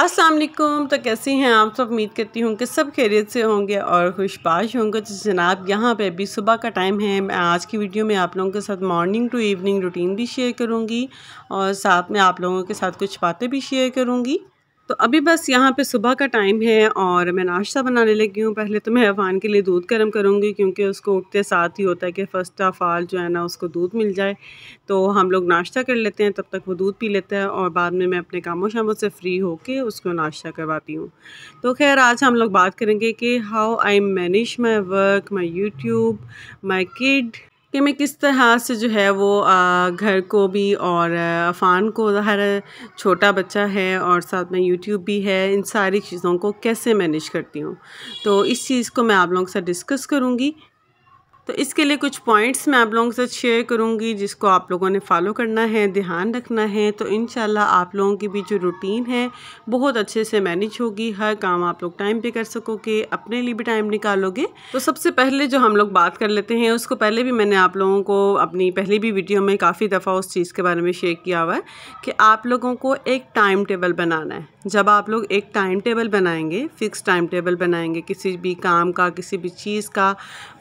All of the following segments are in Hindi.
अस्सलाम वालेकुम तो कैसे हैं आप सब उम्मीद करती हूँ कि सब खैरियत से होंगे और खुशपाश होंगे तो जनाब यहाँ पे अभी सुबह का टाइम है मैं आज की वीडियो में आप लोगों के साथ मॉर्निंग टू इवनिंग रूटीन भी शेयर करूँगी और साथ में आप लोगों के साथ कुछ बातें भी शेयर करूँगी तो अभी बस यहाँ पे सुबह का टाइम है और मैं नाश्ता बनाने लगी हूँ पहले तो मैं अफान के लिए दूध गर्म करूँगी क्योंकि उसको उठते साथ ही होता है कि फ़र्स्ट ऑफ ऑल जो है ना उसको दूध मिल जाए तो हम लोग नाश्ता कर लेते हैं तब तक वो दूध पी लेता है और बाद में मैं अपने कामों शामों से फ्री होके उसको नाश्ता करवाती हूँ तो खैर आज हम लोग बात करेंगे कि how I manage my work my YouTube my kid कि मैं किस तरह से जो है वो घर को भी और अफ़ान को हर छोटा बच्चा है और साथ में यूट्यूब भी है इन सारी चीज़ों को कैसे मैनेज करती हूँ तो इस चीज़ को मैं आप लोगों के साथ डिस्कस करूँगी तो इसके लिए कुछ पॉइंट्स मैं आप लोगों के साथ शेयर करूँगी जिसको आप लोगों ने फॉलो करना है ध्यान रखना है तो इन आप लोगों की भी जो रूटीन है बहुत अच्छे से मैनेज होगी हर काम आप लोग टाइम पे कर सकोगे अपने लिए भी टाइम निकालोगे तो सबसे पहले जो हम लोग बात कर लेते हैं उसको पहले भी मैंने आप लोगों को अपनी पहली भी वीडियो में काफ़ी दफ़ा उस चीज़ के बारे में शेयर किया हुआ है कि आप लोगों को एक टाइम टेबल बनाना है जब आप लोग एक टाइम टेबल बनाएंगे फ़िक्स टाइम टेबल बनाएंगे किसी भी काम का किसी भी चीज़ का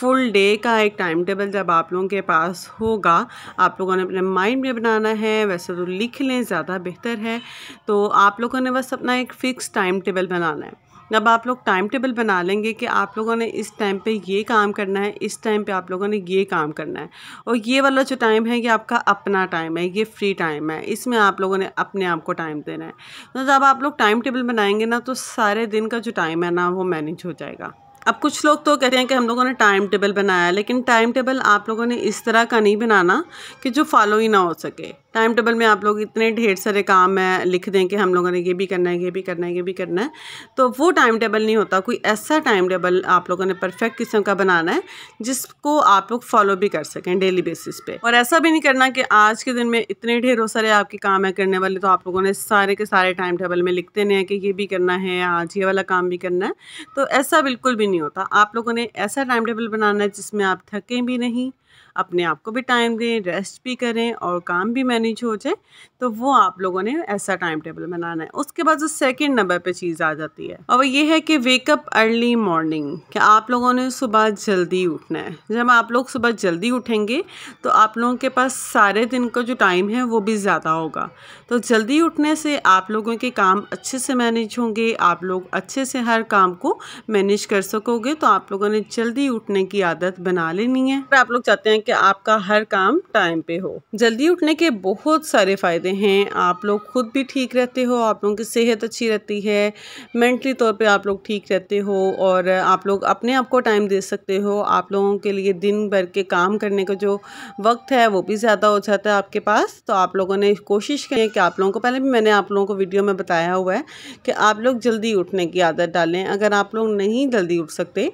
फुल डे का एक टाइम टेबल जब आप लोगों के पास होगा आप लोगों ने अपने माइंड में बनाना है वैसे तो लिख लें ज़्यादा बेहतर है तो आप लोगों ने बस अपना एक फ़िक्स टाइम टेबल बनाना है जब आप लोग टाइम टेबल बना लेंगे कि आप लोगों ने इस टाइम पे ये काम करना है इस टाइम पे आप लोगों ने ये काम करना है और ये वाला जो टाइम है ये आपका अपना टाइम है ये फ्री टाइम है इसमें आप लोगों ने अपने आप को टाइम देना है तो जब आप लोग टाइम टेबल बनाएंगे ना तो सारे दिन का जो टाइम है ना वो मैनेज हो जाएगा अब कुछ लोग तो कहते हैं कि हम लोगों ने टाइम टेबल बनाया लेकिन टाइम टेबल आप लोगों ने इस तरह का नहीं बनाना कि जो फॉलो ही ना हो सके टाइम टेबल में आप लोग इतने ढेर सारे काम है लिख दें कि हम लोगों ने ये भी करना है ये भी करना है ये भी करना है तो वो टाइम टेबल नहीं होता कोई ऐसा टाइम टेबल आप लोगों ने परफेक्ट किस्म का बनाना है जिसको आप लोग फॉलो भी कर सकें डेली बेसिस पे और ऐसा भी नहीं करना कि आज के दिन में इतने ढेरों सारे आपके काम है करने वाले तो आप लोगों ने सारे के सारे टाइम टेबल में लिख देने हैं कि ये भी करना है आज ये वाला काम भी करना है तो ऐसा बिल्कुल भी नहीं होता आप लोगों ने ऐसा टाइम टेबल बनाना है जिसमें आप थकें भी नहीं अपने आप को भी टाइम दें रेस्ट भी करें और काम भी मैनेज हो जाए तो वो आप लोगों ने ऐसा टाइम टेबल बनाना है उसके बाद जो सेकेंड नंबर पर चीज़ आ जाती है और वो ये है कि वेकअप अर्ली मॉर्निंग कि आप लोगों ने सुबह जल्दी उठना है जब आप लोग सुबह जल्दी उठेंगे तो आप लोगों के पास सारे दिन का जो टाइम है वो भी ज़्यादा होगा तो जल्दी उठने से आप लोगों के काम अच्छे से मैनेज होंगे आप लोग अच्छे से हर काम को मैनेज कर सकोगे तो आप लोगों ने जल्दी उठने की आदत बना लेनी है आप लोग चाहते हैं हैं कि आपका हर काम टाइम पे हो जल्दी उठने के बहुत सारे फ़ायदे हैं आप लोग खुद भी ठीक रहते हो आप लोगों की सेहत अच्छी रहती है मेंटली तौर पे आप लोग ठीक रहते हो और आप लोग अपने आप को टाइम दे सकते हो आप लोगों के लिए दिन भर के काम करने का जो वक्त है वो भी ज़्यादा हो जाता है आपके पास तो आप लोगों ने कोशिश करें कि आप लोगों को पहले भी मैंने आप लोगों को वीडियो में बताया हुआ है कि आप लोग जल्दी उठने की आदत डालें अगर आप लोग नहीं जल्दी उठ सकते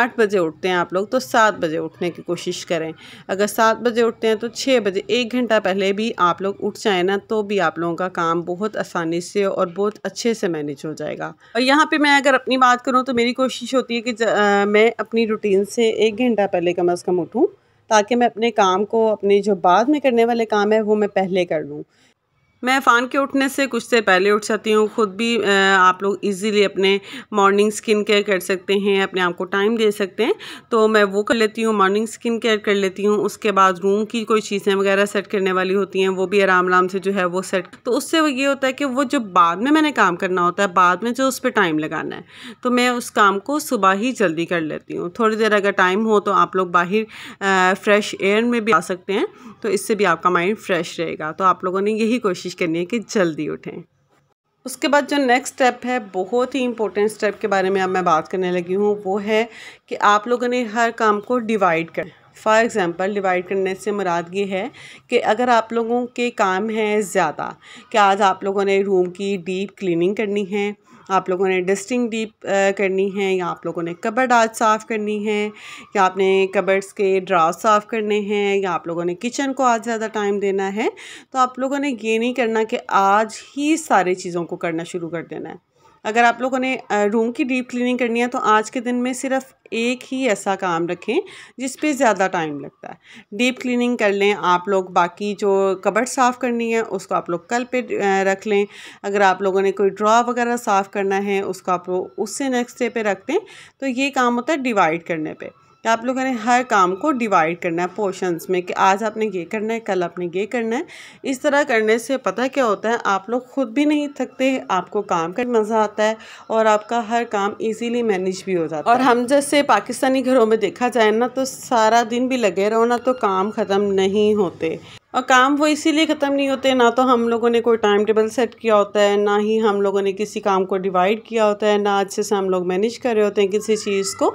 आठ बजे उठते हैं आप लोग तो सात बजे उठने की कोशिश करें अगर सात बजे उठते हैं तो छः बजे एक घंटा पहले भी आप लोग उठ जाए ना तो भी आप लोगों का काम बहुत आसानी से और बहुत अच्छे से मैनेज हो जाएगा और यहाँ पर मैं अगर अपनी बात करूँ तो मेरी कोशिश होती है कि आ, मैं अपनी रूटीन से एक घंटा पहले कम अज़ कम उठूँ ताकि मैं अपने काम को अपने जो बाद में करने वाले काम है वो मैं पहले कर लूँ मैं फ़ान के उठने से कुछ देर पहले उठ जाती हूँ ख़ुद भी आप लोग इजीली अपने मॉर्निंग स्किन केयर कर सकते हैं अपने आप को टाइम दे सकते हैं तो मैं वो कर लेती हूँ मॉर्निंग स्किन केयर कर लेती हूँ उसके बाद रूम की कोई चीज़ें वगैरह सेट करने वाली होती हैं वो भी आराम आराम से जो है वो सेट तो उससे वो ये होता है कि वो जो बाद में मैंने काम करना होता है बाद में जो उस पर टाइम लगाना है तो मैं उस काम को सुबह ही जल्दी कर लेती हूँ थोड़ी देर अगर टाइम हो तो आप लोग बाहर फ्रेश एयर में भी आ सकते हैं तो इससे भी आपका माइंड फ्रेश रहेगा तो आप लोगों ने यही कोशिश कोशिश करनी है कि जल्दी उठें उसके बाद जो नेक्स्ट स्टेप है बहुत ही इंपॉर्टेंट स्टेप के बारे में अब मैं बात करने लगी हूँ वो है कि आप लोगों ने हर काम को डिवाइड कर फॉर एग्ज़ाम्पल डिवाइड करने से मुराद ये है कि अगर आप लोगों के काम हैं ज़्यादा कि आज आप लोगों ने रूम की डीप क्लीनिंग करनी है आप लोगों ने डस्टिंग डीप करनी है या आप लोगों ने कबर्ड आज साफ़ करनी है या आपने कबर्ड्स के ड्रा साफ़ करने हैं या आप लोगों ने किचन को आज ज़्यादा टाइम देना है तो आप लोगों ने ये नहीं करना कि आज ही सारी चीज़ों को करना शुरू कर देना है अगर आप लोगों ने रूम की डीप क्लीनिंग करनी है तो आज के दिन में सिर्फ एक ही ऐसा काम रखें जिस पे ज़्यादा टाइम लगता है डीप क्लीनिंग कर लें आप लोग बाकी जो कबर्ड साफ़ करनी है उसको आप लोग कल पे रख लें अगर आप लोगों ने कोई ड्रॉ वगैरह साफ़ करना है उसको आप लोग उससे नेक्स्ट डे पे रख दें तो ये काम होता है डिवाइड करने पर कि आप लोगों ने हर काम को डिवाइड करना है पोर्शंस में कि आज आपने ये करना है कल आपने ये करना है इस तरह करने से पता क्या होता है आप लोग ख़ुद भी नहीं थकते आपको काम का मज़ा आता है और आपका हर काम इजीली मैनेज भी हो जाता है और हम जैसे पाकिस्तानी घरों में देखा जाए ना तो सारा दिन भी लगे रहो ना तो काम ख़त्म नहीं होते और काम वो इसीलिए ख़त्म नहीं होते ना तो हम लोगों ने कोई टाइम टेबल सेट किया होता है ना ही हम लोगों ने किसी काम को डिवाइड किया होता है ना अच्छे से हम लोग मैनेज कर रहे होते हैं किसी चीज़ को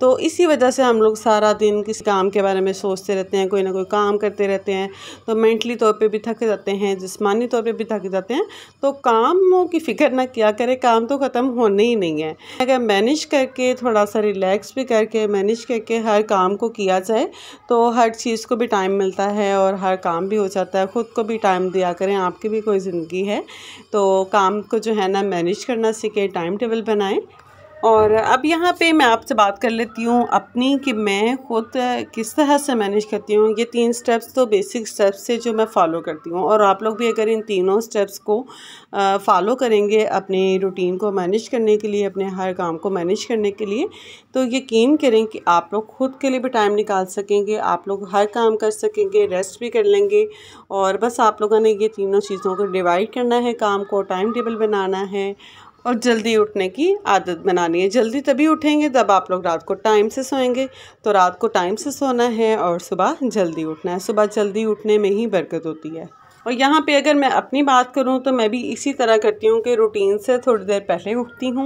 तो इसी वजह से हम लोग सारा दिन किसी काम के बारे में सोचते रहते हैं कोई ना कोई काम करते रहते हैं तो मैंटली तौर पर भी थक जाते हैं जिसमानी तौर पर भी थक जाते हैं तो कामों की फ़िक्र ना किया करें काम तो ख़त्म होने ही नहीं है अगर मैनेज करके थोड़ा सा रिलैक्स भी करके मैनेज करके हर काम को किया जाए तो हर चीज़ को भी टाइम मिलता है और हर काम काम भी हो जाता है ख़ुद को भी टाइम दिया करें आपकी भी कोई ज़िंदगी है तो काम को जो है ना मैनेज करना सीखें टाइम टेबल बनाएं और अब यहाँ पे मैं आपसे बात कर लेती हूँ अपनी कि मैं खुद किस तरह से मैनेज करती हूँ ये तीन स्टेप्स तो बेसिक स्टेप्स से जो मैं फ़ॉलो करती हूँ और आप लोग भी अगर इन तीनों स्टेप्स को फ़ॉलो करेंगे अपने रूटीन को मैनेज करने के लिए अपने हर काम को मैनेज करने के लिए तो यकीन करें कि आप लोग खुद के लिए भी टाइम निकाल सकेंगे आप लोग हर काम कर सकेंगे रेस्ट भी कर लेंगे और बस आप लोगों ने ये तीनों चीज़ों को डिवाइड करना है काम को टाइम टेबल बनाना है और जल्दी उठने की आदत बनानी है जल्दी तभी उठेंगे तब आप लोग रात को टाइम से सोएंगे तो रात को टाइम से सोना है और सुबह जल्दी उठना है सुबह जल्दी उठने में ही बरकत होती है और यहाँ पे अगर मैं अपनी बात करूँ तो मैं भी इसी तरह करती हूँ कि रूटीन से थोड़ी देर पहले उठती हूँ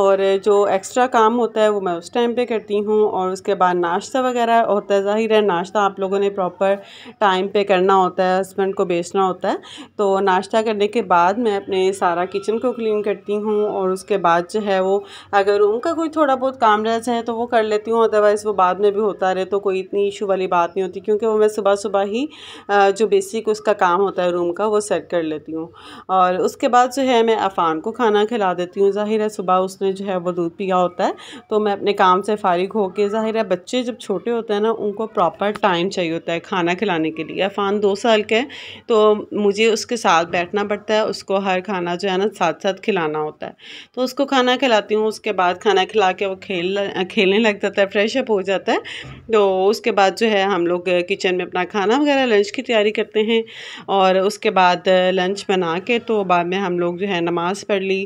और जो एक्स्ट्रा काम होता है वो मैं उस टाइम पे करती हूँ और उसके बाद नाश्ता वगैरह होता है ज़ाहिर है नाश्ता आप लोगों ने प्रॉपर टाइम पर करना होता है हस्बैंड को बेचना होता है तो नाश्ता करने के बाद मैं अपने सारा किचन को क्लीन करती हूँ और उसके बाद जो है वो अगर रूम का कोई थोड़ा बहुत काम रह जाए तो वो कर लेती हूँ अदरवाइज़ वो बाद में भी होता रहे तो कोई इतनी इशू वाली बात नहीं होती क्योंकि वो मैं सुबह सुबह ही जो बेसिक उसका काम होता होता है रूम का वो सेट कर लेती हूँ और उसके बाद जो है मैं अफ़ान को खाना खिला देती हूँ ज़ाहिर है सुबह उसने जो है वो दूध पिया होता है तो मैं अपने काम से फ़ारिग होकर ज़ाहिर है बच्चे जब छोटे होते हैं ना उनको प्रॉपर टाइम चाहिए होता है खाना खिलाने के लिए अफ़ान दो साल के तो मुझे उसके साथ बैठना पड़ता है उसको हर खाना जो है ना साथ साथ खिलाना होता है तो उसको खाना खिलाती हूँ उसके बाद खाना खिला के वो खेल खेलने लग जाता है फ्रेश अप हो जाता है तो उसके बाद जो है हम लोग किचन में अपना खाना वगैरह लंच की तैयारी करते हैं और और उसके बाद लंच बना के तो बाद में हम लोग जो है नमाज़ पढ़ ली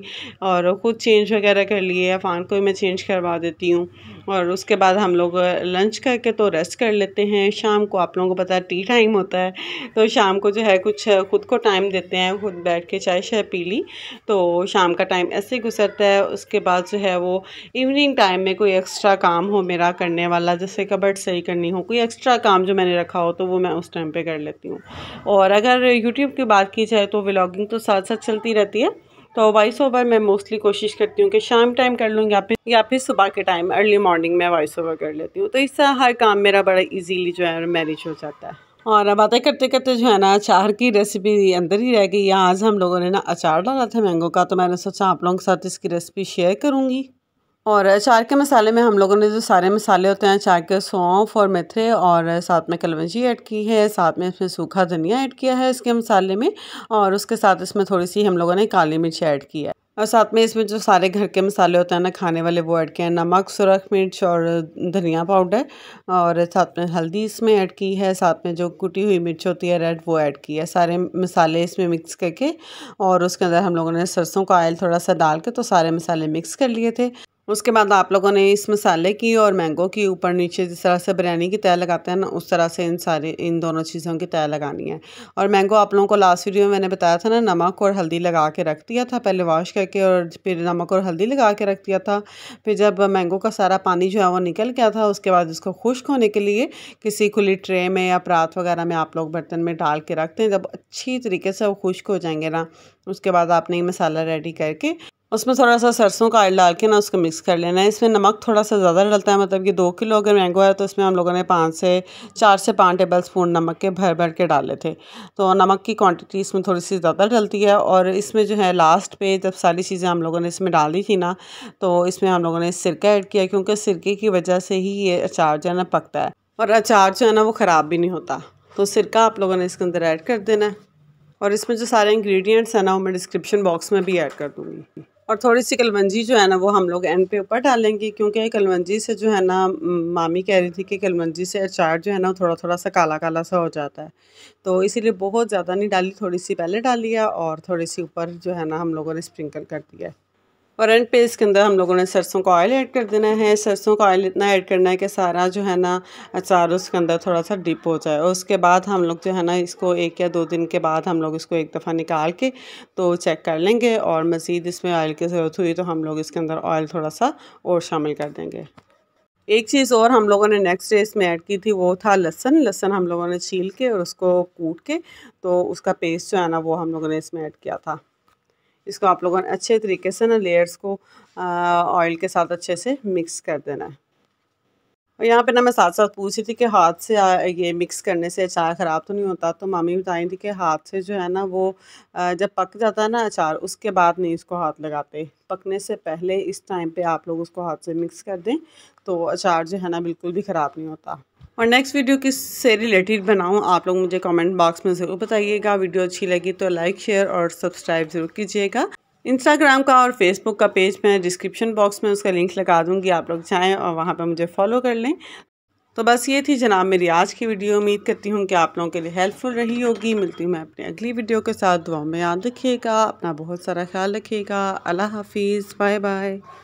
और ख़ुद चेंज वगैरह कर लिए अफ़ान को मैं चेंज करवा देती हूँ और उसके बाद हम लोग लंच करके तो रेस्ट कर लेते हैं शाम को आप लोगों को पता है टी टाइम होता है तो शाम को जो है कुछ खुद को टाइम देते हैं खुद बैठ के चाय शाय पी ली तो शाम का टाइम ऐसे ही गुजरता है उसके बाद जो है वो इवनिंग टाइम में कोई एक्स्ट्रा काम हो मेरा करने वाला जैसे कबर्ड सही करनी हो कोई एक्स्ट्रा काम जो मैंने रखा हो तो वो मैं उस टाइम पर कर लेती हूँ और अगर यूट्यूब की बात की जाए तो व्लागिंग तो साथ साथ चलती रहती है तो वॉइस ओवर मैं मोस्टली कोशिश करती हूँ कि शाम टाइम कर लूँ या फिर या फिर सुबह के टाइम अर्ली मॉर्निंग में वॉइस ओवर कर लेती हूँ तो इससे हर काम मेरा बड़ा इजीली जो है मैनेज हो जाता है और बातें करते करते जो है ना अचार की रेसिपी अंदर ही रह गई आज हम लोगों ने ना अचार डाला था मैंगो का तो मैंने सोचा आप लोगों के साथ इसकी रेसिपी शेयर करूँगी और अचार के मसाले में हम लोगों ने जो सारे मसाले होते हैं अचार के सौंफ और मेथरे और साथ में कलवंजी ऐड की है साथ में इसमें सूखा धनिया ऐड किया है इसके मसाले में और उसके साथ इसमें थोड़ी सी हम लोगों ने काली मिर्च ऐड की है और साथ में इसमें जो सारे घर के मसाले होते हैं ना खाने वाले वो ऐड किए हैं नमक सुरख मिर्च और धनिया पाउडर और साथ में हल्दी इसमें ऐड की है साथ में जो कुटी हुई मिर्च होती है रेड वो ऐड की है सारे मसाले इसमें मिक्स करके और उसके अंदर हम लोगों ने सरसों का ऑयल थोड़ा सा डाल के तो सारे मसाले मिक्स कर लिए थे उसके बाद आप लोगों ने इस मसाले की और मैंगो की ऊपर नीचे जिस तरह से बिरयानी की तय लगाते हैं ना उस तरह से इन सारे इन दोनों चीज़ों की तय लगानी है और मैंगो आप लोगों को लास्ट वीडियो में मैंने बताया था ना नमक और हल्दी लगा के रख दिया था पहले वॉश करके और फिर नमक और हल्दी लगा के रख दिया था फिर जब मैंगो का सारा पानी जो है वो निकल गया था उसके बाद उसको खुश्क होने के लिए किसी खुली ट्रे में या परात वगैरह में आप लोग बर्तन में डाल के रखते हैं जब अच्छी तरीके से वो खुश्क हो जाएंगे ना उसके बाद आपने ये मसाला रेडी करके उसमें थोड़ा सा सरसों का आयल डाल के ना उसको मिक्स कर लेना है इसमें नमक थोड़ा सा ज़्यादा डलता है मतलब कि दो किलो अगर मैंगो है तो इसमें हम लोगों ने पाँच से चार से पाँच टेबल स्पून नमक के भर भर के डाले थे तो नमक की क्वांटिटी इसमें थोड़ी सी ज़्यादा डलती है और इसमें जो है लास्ट पे जब सारी चीज़ें हम लोगों ने इसमें डाली थी ना तो इसमें हम लोगों ने सिरका ऐड किया क्योंकि सिरके की वजह से ही ये अचार जो है ना पकता है और अचार जो है ना वो ख़राब भी नहीं होता तो सिरका आप लोगों ने इसके अंदर ऐड कर देना है और इसमें जो सारे इंग्रेडिएंट्स हैं ना वो मैं डिस्क्रिप्शन बॉक्स में भी ऐड कर दूँगी और थोड़ी सी कलवंजी जो है ना वो हम लोग एंड पे ऊपर डालेंगे क्योंकि कलवंजी से जो है ना मामी कह रही थी कि कलवंजी से अचार जो है ना थोड़ा थोड़ा सा काला काला सा हो जाता है तो इसीलिए बहुत ज़्यादा नहीं डाली थोड़ी सी पहले डाली है और थोड़ी सी ऊपर जो है ना हम लोगों ने स्प्रिंकल कर दिया है और एंड पे इसके अंदर हम लोगों ने सरसों का ऑयल ऐड कर देना है सरसों का ऑयल इतना ऐड करना है कि सारा जो है ना अचार उसके अंदर थोड़ा सा डिप हो जाए और उसके बाद हम लोग जो है ना इसको एक या दो दिन के बाद हम लोग इसको एक दफ़ा निकाल के तो चेक कर लेंगे और मज़ीद इसमें ऑयल की ज़रूरत हुई तो हम लोग इसके अंदर ऑयल थोड़ा सा और शामिल कर देंगे एक चीज़ और हम लोगों ने नेक्स्ट डे इसमें ऐड की थी वो था लहसन लहसन हम लोगों ने छील के और उसको कूट के तो उसका पेस्ट जो है ना वो हम लोगों ने इसमें ऐड किया था इसको आप लोगों ने अच्छे तरीके से ना लेयर्स को ऑयल के साथ अच्छे से मिक्स कर देना है और यहाँ पे ना मैं साथ साथ पूछ रही थी कि हाथ से ये मिक्स करने से अचार ख़राब तो नहीं होता तो मामी बताई थी कि हाथ से जो है ना वो जब पक जाता है ना अचार उसके बाद नहीं इसको हाथ लगाते पकने से पहले इस टाइम पे आप लोग उसको हाथ से मिक्स कर दें तो अचार जो है ना बिल्कुल भी ख़राब नहीं होता और नेक्स्ट वीडियो किस से रिलेटेड बनाऊँ आप लोग मुझे कमेंट बॉक्स में ज़रूर बताइएगा वीडियो अच्छी लगी तो लाइक शेयर और सब्सक्राइब ज़रूर कीजिएगा इंस्टाग्राम का और फेसबुक का पेज मैं डिस्क्रिप्शन बॉक्स में उसका लिंक लगा दूँगी आप लोग जाएँ और वहाँ पर मुझे फॉलो कर लें तो बस ये थी जनाब मेरी आज की वीडियो उम्मीद करती हूँ कि आप लोगों के लिए हेल्पफुल रही होगी मिलती हूँ मैं अपनी अगली वीडियो के साथ दुआ में याद रखिएगा अपना बहुत सारा ख्याल रखिएगा अल्लाह हाफिज़ बाय बाय